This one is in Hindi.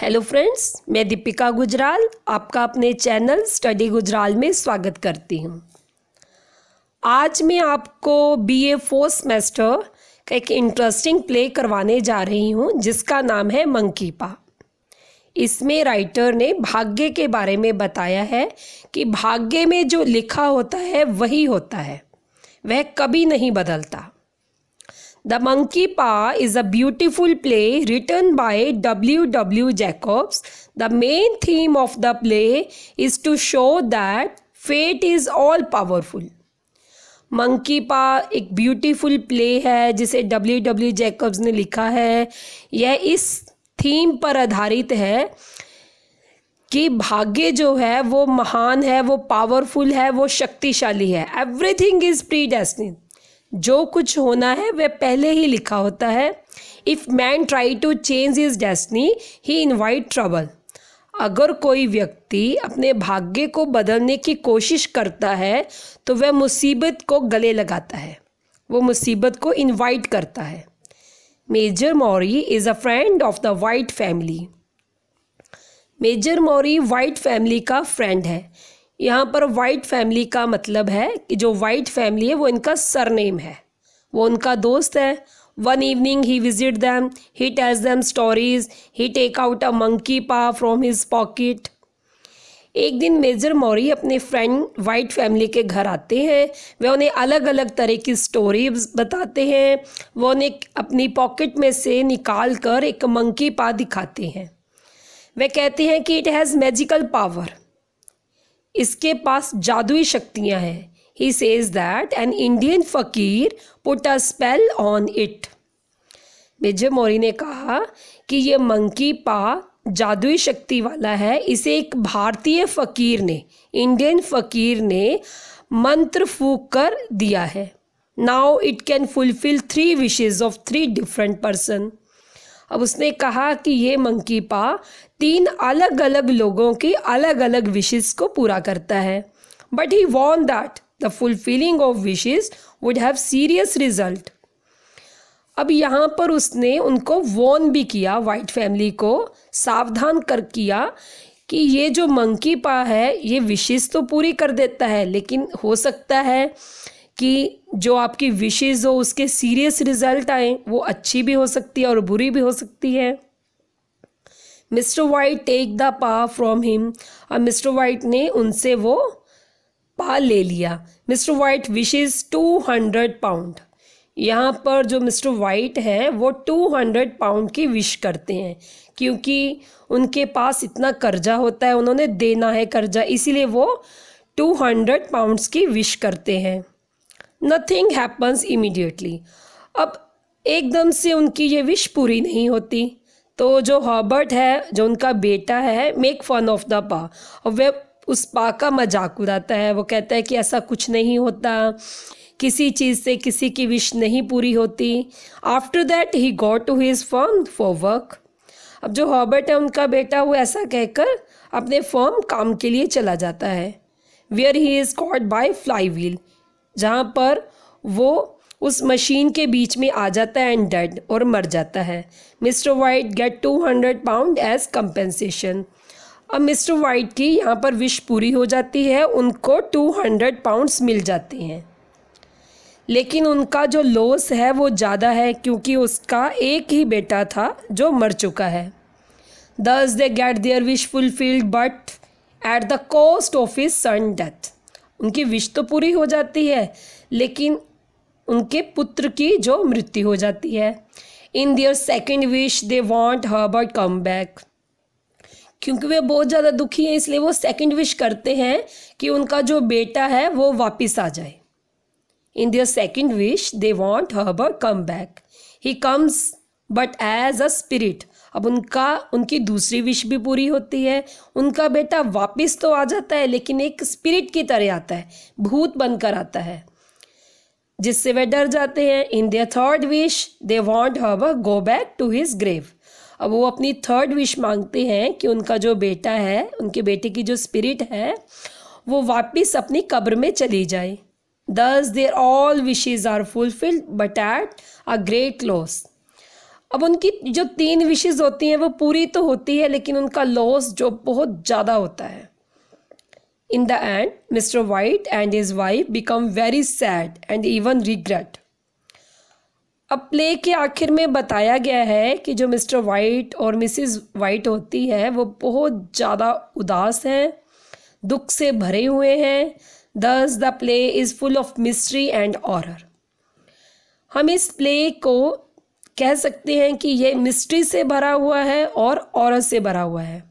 हेलो फ्रेंड्स मैं दीपिका गुजराल आपका अपने चैनल स्टडी गुजराल में स्वागत करती हूँ आज मैं आपको बीए फोर्थ सेमेस्टर का एक इंटरेस्टिंग प्ले करवाने जा रही हूँ जिसका नाम है मंकी पा इसमें राइटर ने भाग्य के बारे में बताया है कि भाग्य में जो लिखा होता है वही होता है वह कभी नहीं बदलता The Monkey Paw is a beautiful play written by W. W. Jacobs. The main theme of the play is to show that fate is all powerful. Monkey paw एक ब्यूटीफुल प्ले है जिसे डब्ल्यू डब्ल्यू जैकब्स ने लिखा है यह इस थीम पर आधारित है कि भाग्य जो है वो महान है वो पावरफुल है वो शक्तिशाली है एवरीथिंग इज़ प्री डेस्टिन जो कुछ होना है वह पहले ही लिखा होता है if man try to change his destiny he invite trouble अगर कोई व्यक्ति अपने भाग्य को बदलने की कोशिश करता है तो वह मुसीबत को गले लगाता है वो मुसीबत को इनवाइट करता है major Morris is a friend of the White family major Morris White family का फ्रेंड है यहाँ पर वाइट फैमिली का मतलब है कि जो वाइट फैमिली है वो इनका सरनेम है वो उनका दोस्त है one evening he visit them he tells them stories he take out a monkey paw from his pocket एक दिन मेजर मौरी अपने फ्रेंड वाइट फैमिली के घर आते हैं वे उन्हें अलग अलग तरह की स्टोरीज बताते हैं वो उन्हें अपनी पॉकेट में से निकाल कर एक मंकी पा दिखाते हैं वे कहते हैं कि इट हैज़ मैजिकल पावर इसके पास जादुई शक्तियाँ हैं he says that an Indian fakir put a spell on it Vijay Maurya ने कहा कि ये मंकी पा जादुई शक्ति वाला है इसे एक भारतीय फ़कीर ने इंडियन फ़कीर ने मंत्र फूक कर दिया है now it can fulfil three wishes of three different person अब उसने कहा कि ये मंकी पा तीन अलग अलग लोगों की अलग अलग विशेष को पूरा करता है but he warn that the fulfilling of wishes would have serious result अब यहाँ पर उसने उनको वॉन भी किया वाइट फैमिली को सावधान कर किया कि ये जो मंकी पा है ये विशेष तो पूरी कर देता है लेकिन हो सकता है कि जो आपकी विशेज़ हो उसके सीरियस रिजल्ट आए वो अच्छी भी हो सकती है और बुरी भी हो सकती है mister White take the paw from him और मिस्टर वाइट ने उनसे वो पा ले लिया mister White wishes two hundred pound यहाँ पर जो मिस्टर वाइट हैं वो टू हंड्रेड पाउंड की विश करते हैं क्योंकि उनके पास इतना कर्जा होता है उन्होंने देना है कर्जा इसीलिए वो टू हंड्रेड पाउंड्स की विश करते हैं नथिंग हैपन्स इमीडिएटली अब एकदम से उनकी ये विश पूरी नहीं होती तो जो हॉबर्ट है जो उनका बेटा है मेक फन ऑफ द पा और वह उस पा का मजाक उड़ाता है वो कहता है कि ऐसा कुछ नहीं होता किसी चीज़ से किसी की विश नहीं पूरी होती after that he got to his firm for work अब जो हॉबर्ट है उनका बेटा वो ऐसा कहकर अपने फॉर्म काम के लिए चला जाता है where he is caught by flywheel जहाँ पर वो उस मशीन के बीच में आ जाता है एंड डेड और मर जाता है mister White get two hundred pound as compensation अब मिस्टर वाइट की यहाँ पर विश पूरी हो जाती है उनको टू हंड्रेड पाउंड्स मिल जाते हैं लेकिन उनका जो लॉस है वो ज़्यादा है क्योंकि उसका एक ही बेटा था जो मर चुका है thus they get their wish fulfilled but at the cost of his son death उनकी विश तो पूरी हो जाती है लेकिन उनके पुत्र की जो मृत्यु हो जाती है in their second wish they want Herbert come back क्योंकि वे बहुत ज़्यादा दुखी हैं इसलिए वो सेकेंड विश करते हैं कि उनका जो बेटा है वो वापस आ जाए in their second wish they want Herbert come back he comes but as a spirit अब उनका उनकी दूसरी विश भी पूरी होती है उनका बेटा वापस तो आ जाता है लेकिन एक स्पिरिट की तरह आता है भूत बनकर आता है जिससे वे डर जाते हैं in the third wish they want have go back to his grave अब वो अपनी थर्ड विश मांगते हैं कि उनका जो बेटा है उनके बेटे की जो स्पिरिट है वो वापस अपनी कब्र में चली जाए thus their all wishes are fulfilled but at a great loss अब उनकी जो तीन विशेज होती हैं वो पूरी तो होती है लेकिन उनका लॉस जो बहुत ज़्यादा होता है in the end mister White and his wife become very sad and even regret अब प्ले के आखिर में बताया गया है कि जो मिस्टर वाइट और मिसिस वाइट होती है वो बहुत ज़्यादा उदास हैं दुख से भरे हुए हैं thus the play is full of mystery and horror हम इस प्ले को कह सकते हैं कि ये मिस्ट्री से भरा हुआ है और औरत से भरा हुआ है